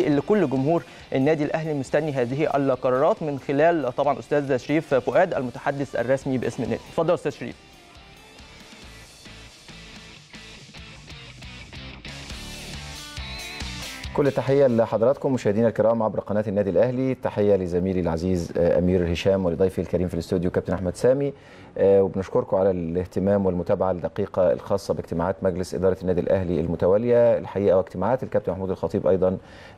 اللي كل جمهور النادي الاهلي مستني هذه القرارات من خلال طبعا استاذ شريف فؤاد المتحدث الرسمي باسم النادي اتفضل استاذ شريف كل تحية لحضراتكم مشاهدينا الكرام عبر قناة النادي الأهلي تحية لزميلي العزيز آه، أمير هشام ولضيفي الكريم في الاستوديو كابتن أحمد سامي آه، وبنشكركم على الاهتمام والمتابعة الدقيقة الخاصة باجتماعات مجلس إدارة النادي الأهلي المتوالية الحقيقة واجتماعات الكابتن محمود الخطيب أيضا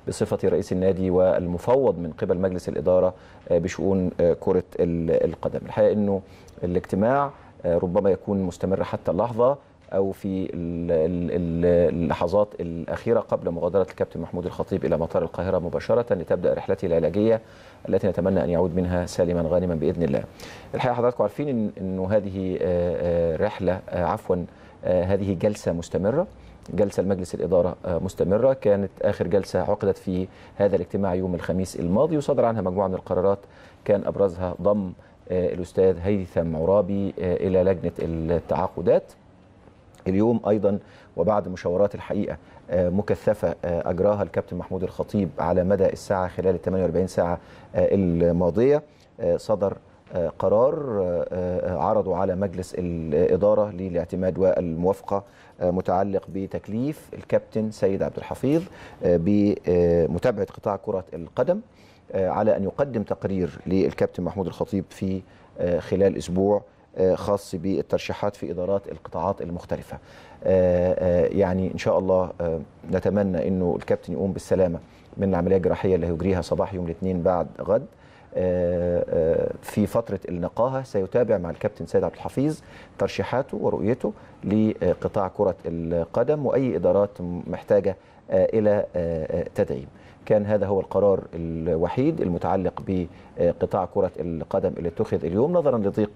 بصفة رئيس النادي والمفوض من قبل مجلس الإدارة آه، بشؤون كرة القدم الحقيقة أنه الاجتماع ربما يكون مستمر حتى اللحظة او في اللحظات الاخيره قبل مغادره الكابتن محمود الخطيب الى مطار القاهره مباشره لتبدا رحلته العلاجيه التي نتمنى ان يعود منها سالما غانما باذن الله. الحقيقه حضراتكم عارفين انه هذه آه، آه، رحله آه، عفوا هذه جلسه مستمره جلسة لمجلس الإدارة مستمرة كانت آخر جلسة عقدت في هذا الاجتماع يوم الخميس الماضي وصدر عنها مجموعة من القرارات كان أبرزها ضم الأستاذ هيثم عرابي إلى لجنة التعاقدات اليوم ايضا وبعد مشاورات الحقيقه آه، مكثفه آه، اجراها الكابتن محمود الخطيب على مدى الساعه خلال ال 48 ساعه آه، الماضيه صدر قرار عرضه على مجلس الإدارة للاعتماد والموافقة متعلق بتكليف الكابتن سيد عبد الحفيظ بمتابعة قطاع كرة القدم على أن يقدم تقرير للكابتن محمود الخطيب في خلال أسبوع آه، خاص بالترشيحات في إدارات القطاعات المختلفة آه، آه، يعني إن شاء الله نتمنى أنه الكابتن يقوم بالسلامة من العملية الجراحية اللي هيجريها صباح يوم الاثنين بعد غد آه، آه، في فترة النقاهة سيتابع مع الكابتن سيد عبد الحفيظ ترشيحاته ورؤيته لقطاع كرة القدم وأي إدارات محتاجة آه، إلى تدعيم كان هذا هو القرار الوحيد المتعلق بقطاع كرة القدم اللي اتخذ اليوم نظرا لضيق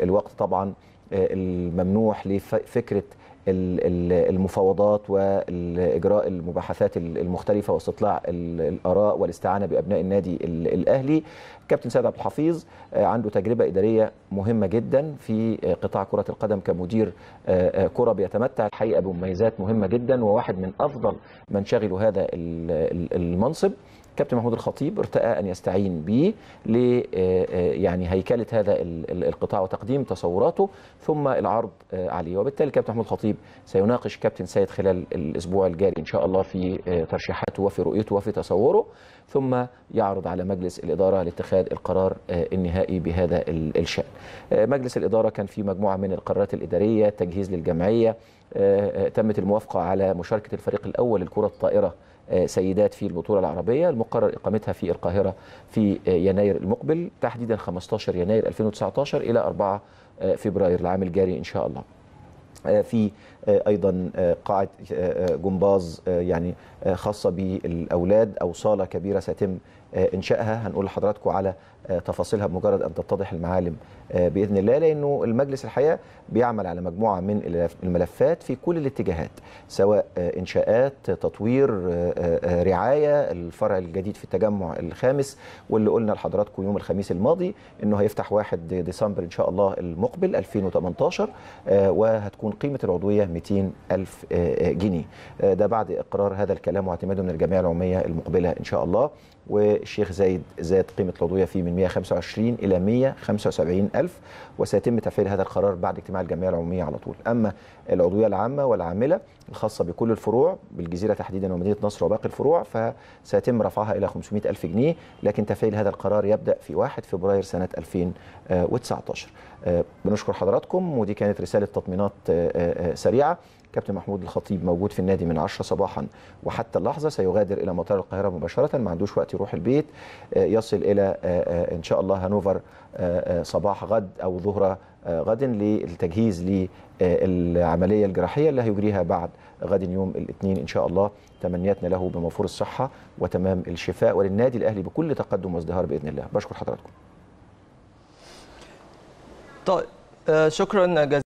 الوقت طبعا الممنوح لفكرة المفاوضات واجراء المباحثات المختلفه واستطلاع الاراء والاستعانه بابناء النادي الاهلي كابتن سيد عبد الحفيظ آه، عنده تجربه اداريه مهمه جدا في آه، قطاع كره القدم كمدير آه، كره بيتمتع الحقيقه بمميزات مهمه جدا وواحد من افضل من شغلوا هذا المنصب كابتن محمود الخطيب ارتأى أن يستعين به ل آه، آه، يعني هيكلة هذا القطاع وتقديم تصوراته ثم العرض آه، عليه وبالتالي كابتن محمود الخطيب سيناقش كابتن سيد خلال الأسبوع الجاري إن شاء الله في ترشيحاته وفي رؤيته وفي تصوره ثم يعرض على مجلس الإدارة لاتخاذ القرار النهائي بهذا الشأن مجلس الإدارة كان في مجموعة من القرارات الإدارية تجهيز للجمعية تمت الموافقة على مشاركة الفريق الأول للكرة الطائرة آه، سيدات في البطولة العربية المقرر إقامتها في القاهرة في آه، يناير المقبل تحديدا 15 يناير 2019 إلى 4 آه، فبراير العام الجاري إن شاء الله آه، في آه، ايضا آه، قاعه جمباز يعني خاصه بالاولاد او صاله كبيره سيتم انشائها هنقول لحضراتكم على تفاصيلها بمجرد ان تتضح المعالم باذن الله لانه المجلس الحقيقه بيعمل على مجموعه من الملفات في كل الاتجاهات سواء انشاءات تطوير رعايه الفرع الجديد في التجمع الخامس واللي قلنا لحضراتكم يوم الخميس الماضي انه هيفتح 1 ديسمبر ان شاء الله المقبل 2018 وهتكون قيمه العضويه 200 الف آه، آه، جنيه آه، ده بعد اقرار هذا الكلام واعتماده من الجمعيه العموميه المقبله ان شاء الله والشيخ زايد زاد قيمة العضوية فيه من 125 إلى 175 ألف وسيتم تفعيل هذا القرار بعد اجتماع الجمعية العمومية على طول أما العضوية العامة والعاملة الخاصة بكل الفروع بالجزيرة تحديدا ومدينة نصر وباقي الفروع فسيتم رفعها إلى 500 ألف جنيه لكن تفعيل هذا القرار يبدأ في 1 فبراير سنة 2019 آه، بنشكر حضراتكم ودي كانت رسالة تطمينات آه، آه، سريعة كابتن محمود الخطيب موجود في النادي من 10 صباحا وحتى اللحظه سيغادر الى مطار القاهره مباشره ما عندوش وقت يروح البيت آه، يصل الى آه، آه، ان شاء الله هانوفر صباح غد او ظهر غد للتجهيز للعمليه الجراحيه اللي هيجريها بعد غد يوم الاثنين ان شاء الله تمنياتنا له بموفور الصحه وتمام الشفاء وللنادي الاهلي بكل تقدم وازدهار باذن الله بشكر حضراتكم طيب شكرا جزيلا